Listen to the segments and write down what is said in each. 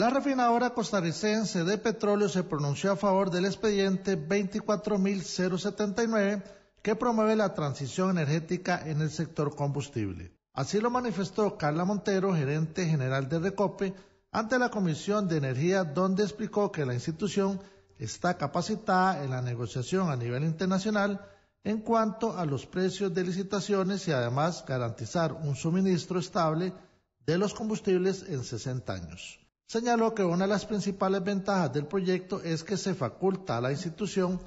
La refinadora costarricense de petróleo se pronunció a favor del expediente 24.079 que promueve la transición energética en el sector combustible. Así lo manifestó Carla Montero, gerente general de Recope, ante la Comisión de Energía, donde explicó que la institución está capacitada en la negociación a nivel internacional en cuanto a los precios de licitaciones y además garantizar un suministro estable de los combustibles en 60 años señaló que una de las principales ventajas del proyecto es que se faculta a la institución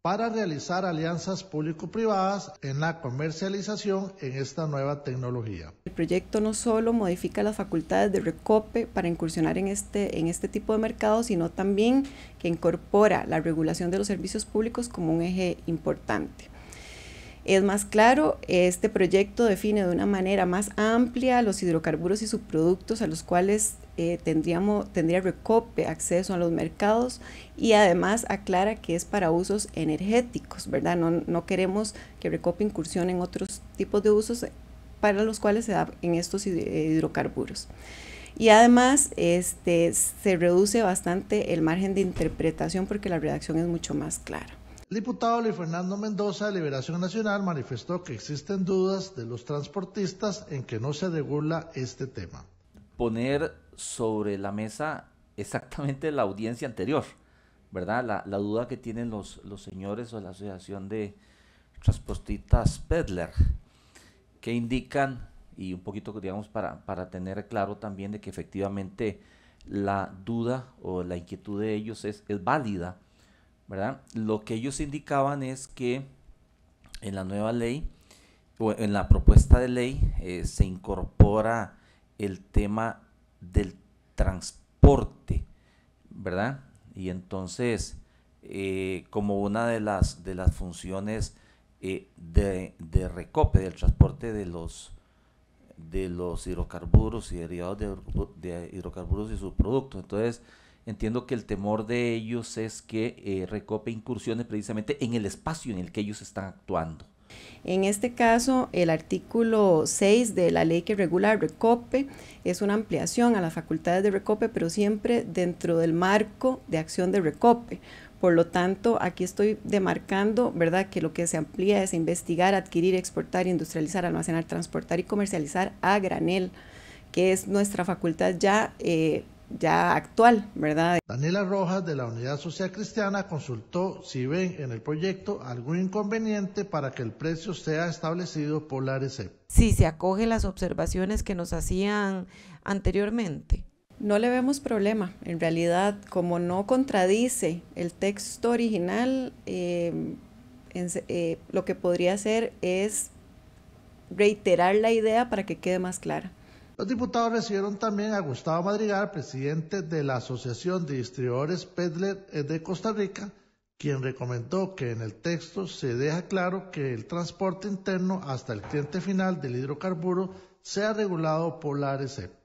para realizar alianzas público-privadas en la comercialización en esta nueva tecnología. El proyecto no solo modifica las facultades de Recope para incursionar en este, en este tipo de mercado, sino también que incorpora la regulación de los servicios públicos como un eje importante es más claro, este proyecto define de una manera más amplia los hidrocarburos y subproductos a los cuales eh, tendríamos, tendría Recope acceso a los mercados y además aclara que es para usos energéticos, ¿verdad? No, queremos que Recope incursione en otros tipos de usos para los cuales se da en estos eh, hidrocarburos. Y además este, se reduce bastante el margen de interpretación porque la redacción es mucho más clara. El diputado Luis Fernando Mendoza de Liberación Nacional manifestó que existen dudas de los transportistas en que no se regula este tema. Poner sobre la mesa exactamente la audiencia anterior, ¿verdad? La, duda que tienen los, señores o la Asociación de Transportistas Pedler, que indican, y un poquito, digamos, para, para tener claro también de que efectivamente la duda o la inquietud de ellos es válida ¿verdad? Lo que ellos indicaban es que en la nueva ley, o en la propuesta de ley, eh, se incorpora el tema del transporte, ¿verdad? Y entonces, eh, como una de las, de las funciones eh, de, recope, del transporte de los, de los hidrocarburos y derivados de, de hidrocarburos y sus productos. Entonces, Entiendo que el temor de ellos es que eh, Recope incursiones precisamente en el espacio en el que ellos están actuando. En este caso, el artículo 6 de la ley que regula Recope es una ampliación a las facultades de Recope, pero siempre dentro del marco de acción de Recope. Por lo tanto, aquí estoy demarcando, ¿verdad?, que lo que se amplía es investigar, adquirir, exportar, industrializar, almacenar, transportar y comercializar a granel, que es nuestra facultad ya eh, ya actual, ¿verdad? Daniela Rojas de la Unidad Social Cristiana consultó si ven en el proyecto algún inconveniente para que el precio sea establecido por la ARECEP. Si se acoge las observaciones que nos hacían anteriormente. No le vemos problema. En realidad, como no contradice el texto original, eh, eh, lo que podría hacer es reiterar la idea para que quede más clara. Los diputados recibieron también a Gustavo Madrigal, presidente de la Asociación de Distribuidores Pedler eh, de Costa Rica, quien recomendó que en el texto se deja claro que el transporte interno hasta el cliente final del hidrocarburo sea regulado por la ARECEP.